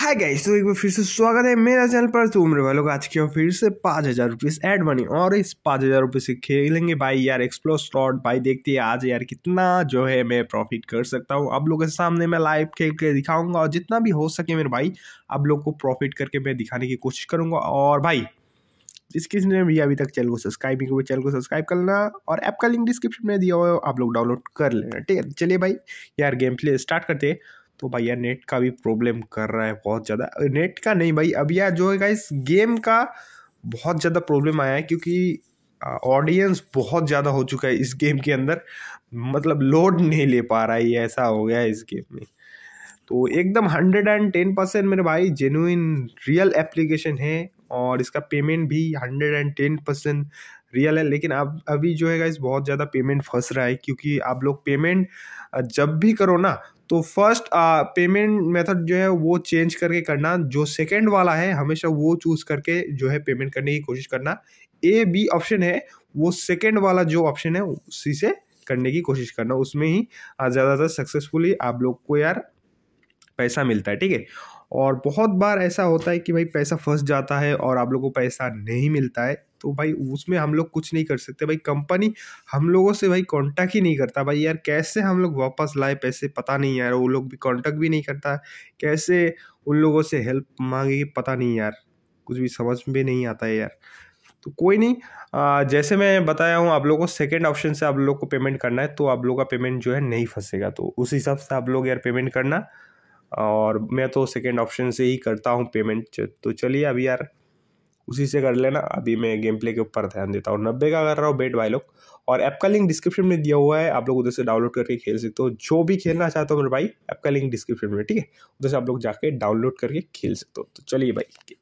hi guys तो एक बार फिर से स्वागत है मेरा चैनल पर तो उम्र वालों का आज के और फिर से पाँच हज़ार रुपीज़ एड बनी और इस पाँच हज़ार रुपये से खेलेंगे भाई यार एक्सप्लोर स्टॉट भाई देखते हैं आज यार कितना जो है मैं प्रॉफिट कर सकता हूँ आप लोगों के सामने मैं लाइव खेल के दिखाऊंगा और जितना भी हो सके मेरे भाई आप लोग को प्रॉफिट करके मैं दिखाने की कोशिश करूँगा और भाई जिस किसी ने भी अभी तक चैनल को सब्सक्राइब नहीं किया चैनल को सब्सक्राइब कर लेना और ऐप का लिंक डिस्क्रिप्शन में दिया हुआ है आप लोग डाउनलोड कर लेना ठीक है चलिए भाई यार गेम प्ले स्टार्ट करते हैं तो भाई यार नेट का भी प्रॉब्लम कर रहा है बहुत ज़्यादा नेट का नहीं भाई अब यार जो है इस गेम का बहुत ज़्यादा प्रॉब्लम आया है क्योंकि ऑडियंस बहुत ज़्यादा हो चुका है इस गेम के अंदर मतलब लोड नहीं ले पा रहा है ऐसा हो गया है इस गेम में तो एकदम हंड्रेड एंड टेन परसेंट मेरे भाई जेनुइन रियल एप्लीकेशन है और इसका पेमेंट भी hundred and ten percent real है लेकिन अब अभी जो है इस बहुत ज़्यादा पेमेंट फंस रहा है क्योंकि आप लोग पेमेंट जब भी करो ना तो फर्स्ट पेमेंट मेथड जो है वो चेंज करके करना जो सेकेंड वाला है हमेशा वो चूज़ करके जो है पेमेंट करने की कोशिश करना ए बी ऑप्शन है वो सेकेंड वाला जो ऑप्शन है उसी से करने की कोशिश करना उसमें ही ज़्यादातर सक्सेसफुली आप लोग को यार पैसा मिलता है ठीक है और बहुत बार ऐसा होता है कि भाई पैसा फंस जाता है और आप लोग को पैसा नहीं मिलता है तो भाई उसमें हम लोग कुछ नहीं कर सकते भाई कंपनी हम लोगों से भाई कांटेक्ट ही नहीं करता भाई यार कैसे हम लोग वापस लाए पैसे पता नहीं यार वो लोग भी कांटेक्ट भी नहीं करता कैसे उन लोगों से हेल्प मांगे पता नहीं यार कुछ भी समझ में नहीं आता है यार तो कोई नहीं आ, जैसे मैं बताया हूँ आप लोगों को सेकेंड ऑप्शन से आप लोग को पेमेंट करना है तो आप लोग का पेमेंट जो है नहीं फंसेगा तो उस हिसाब से आप लोग यार पेमेंट करना और मैं तो सेकेंड ऑप्शन से ही करता हूँ पेमेंट तो चलिए अभी यार उसी से कर लेना अभी मैं गेम प्ले के ऊपर ध्यान देता हूँ नब्बे का कर रहा हूँ बेट भाई लोग और ऐप का लिंक डिस्क्रिप्शन में दिया हुआ है आप लोग उधर से डाउनलोड करके खेल सकते हो जो भी खेलना चाहते हो मेरे भाई ऐप का लिंक डिस्क्रिप्शन में ठीक है उधर से आप लोग जाके डाउनलोड करके खेल सकते हो तो चलिए भाई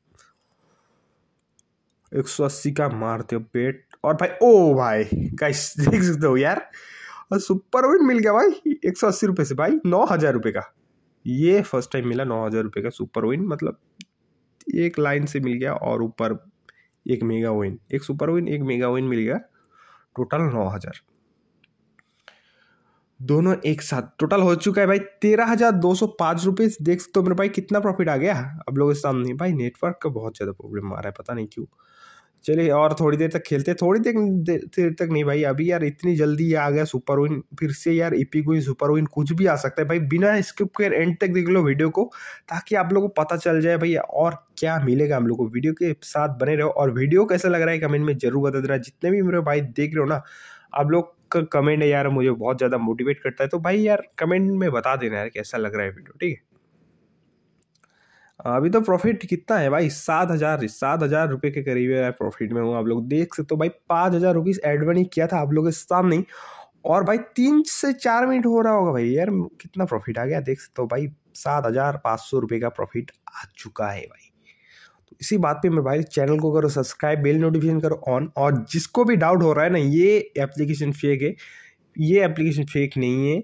एक सौ अस्सी का मारते हो बेट और भाई ओ भाई कैश देख सकते हो यार और सुपर विन मिल गया भाई एक सौ अस्सी रुपये से भाई नौ हज़ार रुपये का ये फर्स्ट टाइम मिला नौ हज़ार रुपये का सुपर विन मतलब एक लाइन से मिल गया और ऊपर एक मेगा विन एक सुपर विन एक मेगा विन मिल गया टोटल नौ हज़ार दोनों एक साथ टोटल हो चुका है भाई तेरह हज़ार दो सौ पांच रुपए देख सकते हो मेरे भाई कितना प्रॉफिट आ गया अब लोगों के सामने भाई नेटवर्क का बहुत ज़्यादा प्रॉब्लम आ रहा है पता नहीं क्यों चलिए और थोड़ी देर तक खेलते थोड़ी देर देर तक नहीं भाई अभी यार इतनी जल्दी आ गया सुपर विन फिर से यार इपी कोई सुपर विन कुछ भी आ सकता है भाई बिना स्किप के एंड तक देख लो वीडियो को ताकि आप लोगों को पता चल जाए भाई और क्या मिलेगा हम लोग को वीडियो के साथ बने रहो और वीडियो कैसा लग रहा है कमेंट में जरूर बता देना जितने भी मेरे भाई देख रहे हो ना आप लोग का कमेंट यार मुझे बहुत ज़्यादा मोटिवेट करता है तो भाई यार कमेंट में बता देना यार कैसा लग रहा है वीडियो ठीक है अभी तो प्रॉफिट कितना है भाई सात हज़ार सात हज़ार रुपये के करीब है प्रॉफिट में हूँ आप लोग देख सकते हो तो भाई पाँच हज़ार रुपीज़ एडवानी किया था आप लोगों के सामने और भाई तीन से चार मिनट हो रहा होगा भाई यार कितना प्रॉफिट आ गया देख सकते हो तो भाई सात हज़ार पाँच सौ रुपये का प्रॉफिट आ चुका है भाई तो इसी बात पे मैं भाई चैनल को करो सब्सक्राइब बेल नोटिफिकेशन करो ऑन और जिसको भी डाउट हो रहा है ना ये एप्लीकेशन फेक है ये एप्लीकेशन फेक नहीं है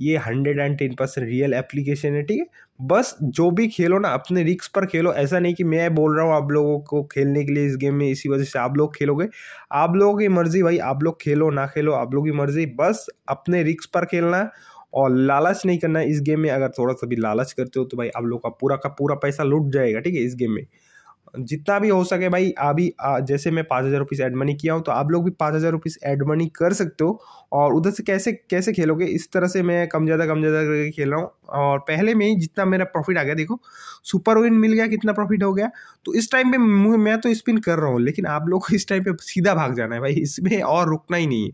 ये hundred and ten percent real application है ठीक है बस जो भी खेलो ना अपने रिक्स पर खेलो ऐसा नहीं कि मैं बोल रहा हूँ आप लोगों को खेलने के लिए इस गेम में इसी वजह से आप लोग खेलोगे आप लोगों की मर्ज़ी भाई आप लोग खेलो ना खेलो आप लोगों की मर्ज़ी बस अपने रिक्स पर खेलना और लालच नहीं करना इस गेम में अगर थोड़ा सा भी लालच करते हो तो भाई आप लोग का पूरा का पूरा पैसा लुट जाएगा ठीक है इस गेम में जितना भी हो सके भाई अभी जैसे मैं पाँच हज़ार रुपीज़ एड मनी किया हूँ तो आप लोग भी पाँच हज़ार रुपीज़ एड मनी कर सकते हो और उधर से कैसे कैसे खेलोगे इस तरह से मैं कम ज़्यादा कम ज़्यादा करके खेल रहा हूँ और पहले में ही जितना मेरा प्रॉफिट आ गया देखो सुपर विन मिल गया कितना प्रॉफिट हो गया तो इस टाइम पर मैं तो स्पिन कर रहा हूँ लेकिन आप लोग को इस टाइम पर सीधा भाग जाना है भाई इसमें और रुकना ही नहीं है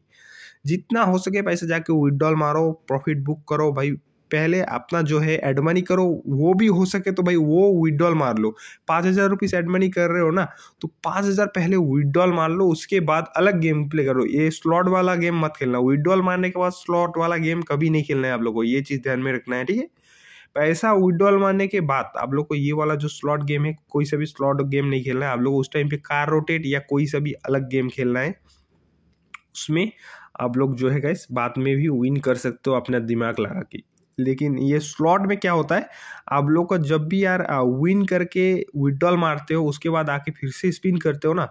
जितना हो सके पैसे जाके विड्रॉल मारो प्रॉफिट बुक करो भाई पहले अपना जो है एडमनी करो वो भी हो सके तो भाई वो विड्रॉल मार लो पाँच हज़ार रुपीज़ एडमनी कर रहे हो ना तो पाँच हज़ार पहले विड्रॉल मार लो उसके बाद अलग गेम प्ले करो ये स्लॉट वाला गेम मत खेलना विड्रॉल मारने के बाद स्लॉट वाला गेम कभी नहीं खेलना है आप लोग को ये चीज़ ध्यान में रखना है ठीक है पैसा विड्रॉल मारने के बाद आप लोग को ये वाला जो स्लॉट गेम है कोई सा भी स्लॉट गेम नहीं खेलना है आप लोग को उस टाइम पे कार रोटेट या कोई सा भी अलग गेम खेलना है उसमें आप लोग जो है गाइस बाद में भी विन कर सकते हो अपना दिमाग लगा के लेकिन ये स्लॉट में क्या होता है आप लोग का जब भी यार विन करके विड्रॉल मारते हो उसके बाद आके फिर से स्पिन करते हो ना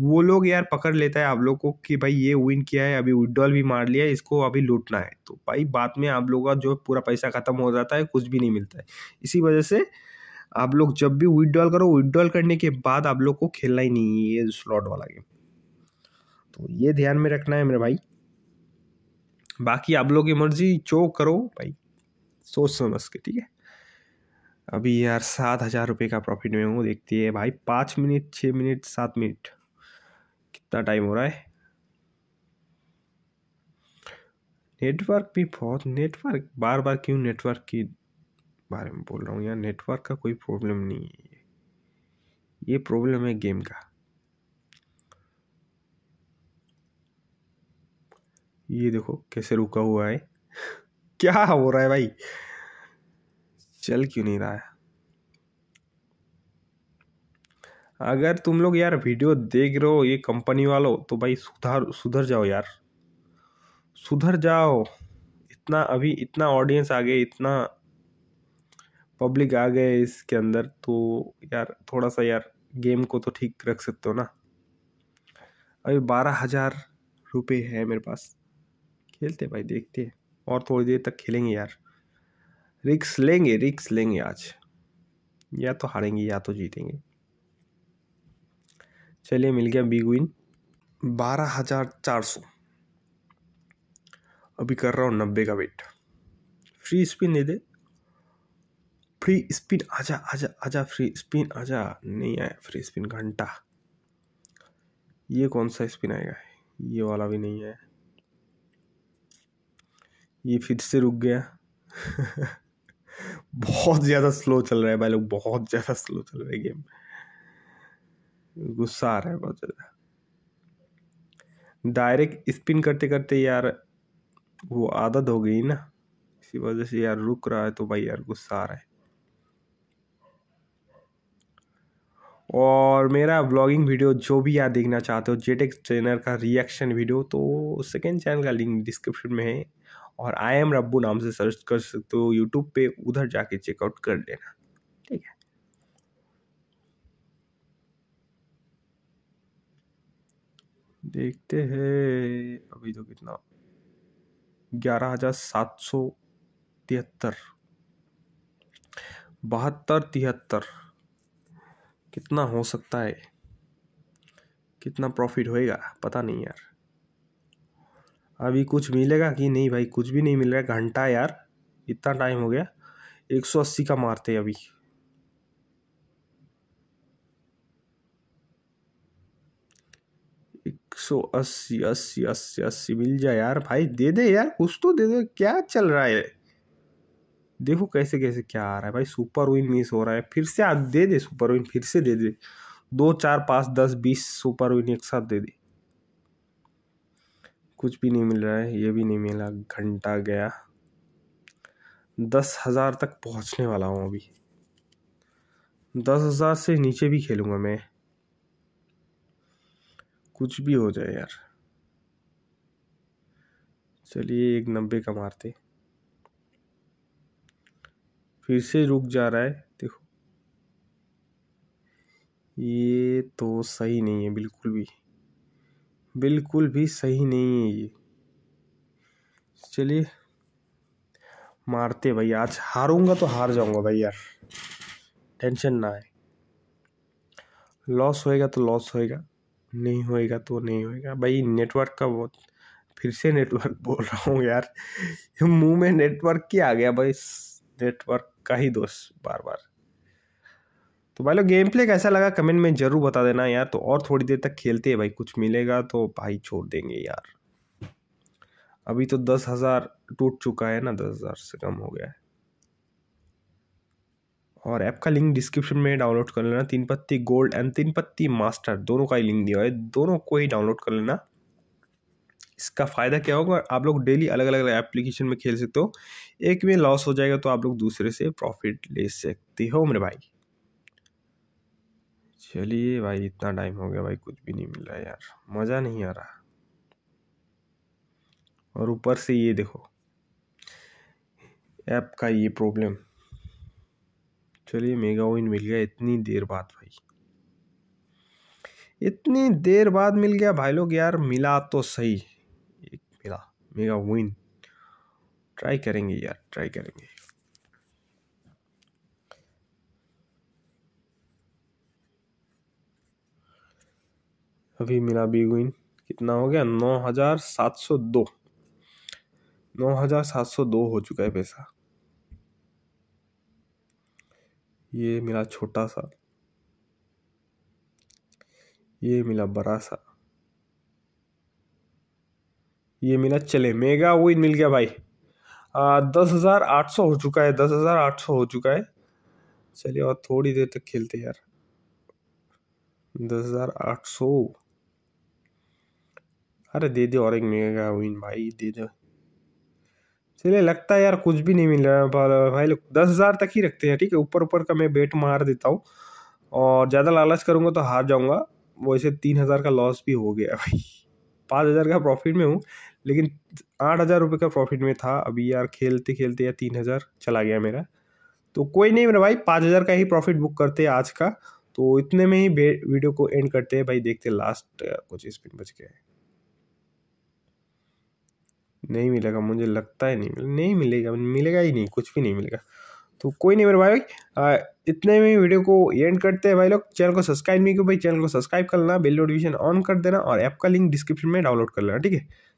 वो लोग यार पकड़ लेता है आप लोग को कि भाई ये विन किया है अभी विड्रॉल भी मार लिया है इसको अभी लूटना है तो भाई बाद में आप लोग का जो पूरा पैसा ख़त्म हो जाता है कुछ भी नहीं मिलता है इसी वजह से आप लोग जब भी विड्रॉल करो विड्रॉल करने के बाद आप लोग को खेलना ही नहीं है ये स्लॉट वाला गेम तो ये ध्यान में रखना है मेरे भाई बाकी आप लोग की मर्जी चो करो भाई सोच समझ के ठीक है अभी यार सात हज़ार रुपये का प्रॉफिट में हूँ देखती है भाई पाँच मिनट छः मिनट सात मिनट कितना टाइम हो रहा है नेटवर्क भी बहुत नेटवर्क बार बार क्यों नेटवर्क की बारे में बोल रहा हूँ यार नेटवर्क का कोई प्रॉब्लम नहीं है ये प्रॉब्लम है गेम का ये देखो कैसे रुका हुआ है क्या हो रहा है भाई चल क्यों नहीं रहा है अगर तुम लोग यार वीडियो देख रहे हो ये कंपनी वालों तो भाई सुधार सुधर जाओ यार सुधर जाओ इतना अभी इतना ऑडियंस आ गए इतना पब्लिक आ गए इसके अंदर तो यार थोड़ा सा यार गेम को तो ठीक रख सकते हो ना अभी बारह हज़ार रुपये है मेरे पास खेलते भाई देखते हैं और थोड़ी देर तक खेलेंगे यार रिक्स लेंगे रिक्स लेंगे आज या तो हारेंगे या तो जीतेंगे चलिए मिल गया बिग विन बारह हज़ार चार सौ अभी कर रहा हूँ नब्बे का वेट फ्री स्पिन दे दे फ्री स्पिन आजा आजा आजा फ्री स्पिन आजा नहीं आया फ्री स्पिन घंटा ये कौन सा स्पिन आएगा ये वाला भी नहीं है ये फिर से रुक गया बहुत ज़्यादा स्लो चल रहा है भाई लोग बहुत ज़्यादा स्लो चल रहा है गेम गुस्सा आ रहा है बहुत ज़्यादा डायरेक्ट स्पिन करते करते यार वो आदत हो गई ना इसी वजह से यार रुक रहा है तो भाई यार गुस्सा आ रहा है और मेरा ब्लॉगिंग वीडियो जो भी आप देखना चाहते हो जेटेक्स ट्रेनर का रिएक्शन वीडियो तो सेकेंड चैनल का लिंक डिस्क्रिप्शन में है और आई एम रब्बू नाम से सर्च कर सकते हो यूट्यूब पे उधर जाके चेकआउट कर लेना ठीक है देखते हैं अभी तो कितना ग्यारह हजार सात सौ तिहत्तर बहत्तर तिहत्तर कितना हो सकता है कितना प्रॉफिट होएगा पता नहीं यार अभी कुछ मिलेगा कि नहीं भाई कुछ भी नहीं मिल रहा घंटा यार इतना टाइम हो गया एक सौ अस्सी का मारते अभी एक सौ अस्सी अस्सी अस्सी अस्सी मिल जाए यार भाई दे दे यार कुछ तो दे दे क्या चल रहा है देखो कैसे कैसे क्या आ रहा है भाई सुपर विन मिस हो रहा है फिर से दे दे सुपर विन फिर से दे दे दो चार पाँच दस बीस सुपर विन एक साथ दे दे कुछ भी नहीं मिल रहा है ये भी नहीं मिला घंटा गया दस हज़ार तक पहुंचने वाला हूँ अभी दस हज़ार से नीचे भी खेलूँगा मैं कुछ भी हो जाए यार चलिए एक नब्बे का मारते फिर से रुक जा रहा है देखो ये तो सही नहीं है बिल्कुल भी बिल्कुल भी सही नहीं है ये चलिए मारते भाई आज हारूंगा तो हार जाऊंगा भाई यार टेंशन ना है लॉस होएगा तो लॉस होएगा नहीं होएगा तो नहीं होएगा भाई नेटवर्क का बहुत फिर से नेटवर्क बोल रहा हूँ यार मुंह में नेटवर्क क्या आ गया भाई नेटवर्क का ही दोस्त बार बार तो भाई लोग गेम प्ले कैसा लगा कमेंट में ज़रूर बता देना यार तो और थोड़ी देर तक खेलते हैं भाई कुछ मिलेगा तो भाई छोड़ देंगे यार अभी तो दस हज़ार टूट चुका है ना दस हज़ार से कम हो गया है और ऐप का लिंक डिस्क्रिप्शन में डाउनलोड कर लेना तीन पत्ती गोल्ड एंड तीन पत्ती मास्टर दोनों का ही लिंक दिया है दोनों को ही डाउनलोड कर लेना इसका फ़ायदा क्या होगा आप लोग डेली अलग अलग एप्लीकेशन में खेल सकते हो एक में लॉस हो जाएगा तो आप लोग दूसरे से प्रॉफिट ले सकते हो मेरे भाई चलिए भाई इतना टाइम हो गया भाई कुछ भी नहीं मिल रहा यार मज़ा नहीं आ रहा और ऊपर से ये देखो ऐप का ये प्रॉब्लम चलिए मेगा ओइन मिल गया इतनी देर बाद भाई इतनी देर बाद मिल गया भाई लोग यार मिला तो सही मेगा विन ट्राई करेंगे यार ट्राई करेंगे अभी मिला बिग विन कितना हो गया नौ हजार सात सौ दो नौ हजार सात सौ दो हो चुका है पैसा ये मिला छोटा सा ये मिला बड़ा सा ये मिला चले मेगा विन मिल गया भाई आ, दस हज़ार आठ सौ हो चुका है दस हज़ार आठ सौ हो चुका है चलिए और थोड़ी देर तक खेलते यार दस हज़ार आठ सौ अरे दे दे और एक मेगा विन भाई दे दे चलिए लगता है यार कुछ भी नहीं मिल रहा है भाई लोग दस हज़ार तक ही रखते हैं ठीक है ऊपर ऊपर का मैं बेट मार देता हूँ और ज़्यादा लालच करूँगा तो हार जाऊँगा वैसे तीन हज़ार का लॉस भी हो गया भाई पाँच हज़ार का प्रॉफिट में हूँ लेकिन आठ हज़ार रुपये का प्रॉफिट में था अभी यार खेलते खेलते या तीन हज़ार चला गया मेरा तो कोई नहीं मेरा भाई पाँच हज़ार का ही प्रॉफिट बुक करते हैं आज का तो इतने में ही वीडियो को एंड करते हैं भाई देखते लास्ट कुछ स्पिन बच गया नहीं मिलेगा मुझे लगता है नहीं मिलेगा नहीं मिलेगा मिलेगा ही नहीं कुछ भी नहीं मिलेगा तो कोई नहीं मेरे भाई आ, इतने में वीडियो को एंड करते हैं भाई लोग चैनल को सब्सक्राइब नहीं क्यों भाई चैनल को सब्सक्राइब करना बेल नोटिफिकेशन ऑन कर देना और ऐप का लिंक डिस्क्रिप्शन में डाउनलोड कर लेना ठीक है